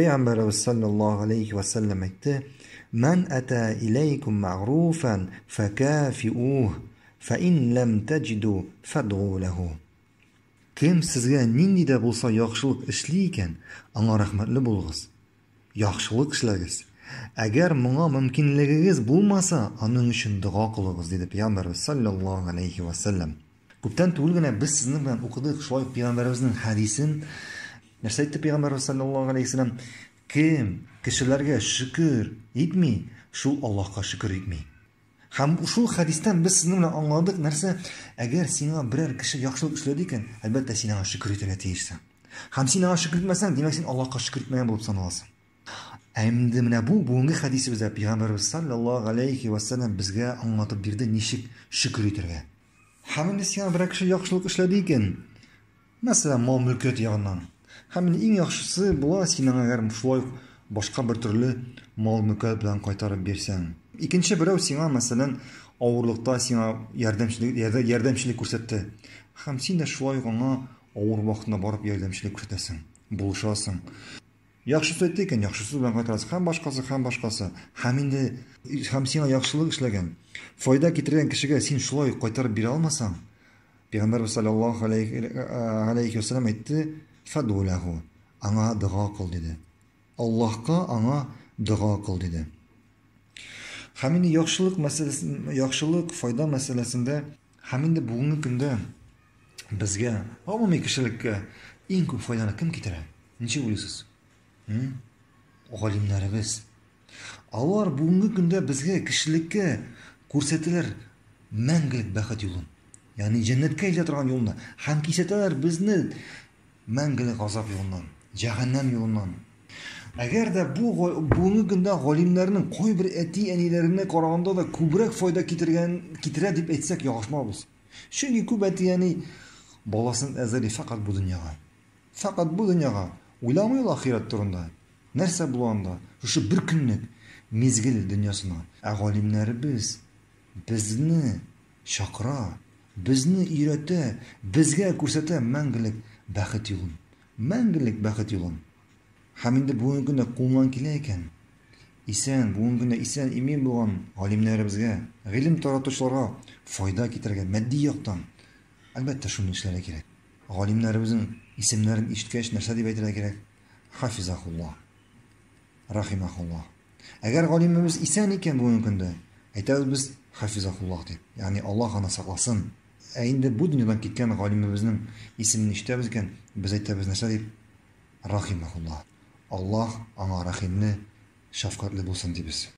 Peygamberimiz sallallahu aleyhi ve sellem etti. Men ata ileykum ma'rufan fekafi'uh fa in lam tajidu fad'u lahu. Kim sizge nindi de bulsa yaxşılık işli iken, ana rahmetli bulğuz. Yaxşılık işləgiz. Əgər muğa mümkinləgiz bulmasa, anın üçün dığa qılığız, dedi Peygamberimiz sallallahu aleyhi ve sellem. Күптән түгел генә без сезнең белән укыдык шулай narsa aytdi алейхи sollallohu alayhi vasallam kim kishilarga shukur etmay shu етмей shukur etmay ham shu hadisdan biz sizni bilan angladik narsa agar senga biror kishi yaxshilik ishladi ekan albatta sen shukur etishga tegishsan ham sen shukur etmasang demak sen allohga shukur etmagan bo'lib sanalasan endi mana bu bugungi payg'ambarimiz alayhi bizga anglatib berdi kishi yaxshilik ekan masalan mol һәм міне иң яхшысы була син аңа әгәр шулай башка бер төрле мал мүлкәт белән кайтарып бирсәң икенче берәү сиңа мәсәлән авырлыкта сиңа ярдәмчелек ярдәмчелек күрсәтте һәм син дә шулай ук аңа авыр вакытында барып ярдәмчелек күрсәтәсең булышасың яхшысы әйтте икән яхшысы белән кайтарасың һәм башкасы һәм башкасы һәм инде һәм сиңа яхшылык эшләгән файда китергән кешегә син шулай кайтарып бирә алмасаң пәйгамбәрбез саллаллаху алейхи вассалам әйтте фаду лаху. Аңа дұға қыл деді. Аллахқа аңа дұға қыл деді. Хамини яхшылык мәселесі яхшылык пайда мәселесінде һәм инде бүгінгі көндә бізге гомуми кешелеккә ең көп пайданы кім китерә? Ничек уйлыйсыз? Галимнәребез. Алар бүгінгі көндә бізге кешелеккә күрсәтәләр мәңгілік бақыт жолын яғни дәннәткә илә торган юлны һәм кисәтәләр безне мәңгілік ғазап жолынан жәһәннәм жолынан әгер дә бұл бүгінгі күндә қой бір әти әниләренә караганда да күбірәк файда китерген китерә деп әйтсәк ягышмабыз чөнки күп әти әни баласын әзерли Фақат бұл дөньяга фәкать бу дөньяга уйламый ул турында нәрсә болғанда үші бір бер көнлек мезгил дөньясына ә ғалимнәребез бізні шақыра бізні үйрәтә бізге күрсәтә мәңгелек бақыт ұйғын мәңгілік бақыт ұйғын һәм енді бүгінгі күні қуылған келе екен исән бүгінгі күнде исән имен болған ғалимләребезгә ғилем таратучыларға файда китергә мәдди яктан әлбәттә шуны эшләргә кирәк ғалимләребезнең исемнәрен ишеткәч нәрсә дип әйтергә кирәк хафизахулла рахимахулла әгәр ғалимебез исән икән бүгенге көндә әйтәбез без хафизахуллах дип яғни аллаһ аны сакласын ә инде бу дүниядан кеткен ғалимыбыздың есімін ишетәбез икән біз әйтәбез нәрсә дип рахимахулла аллах аңа рахимны шафкарлы болсын дейбіз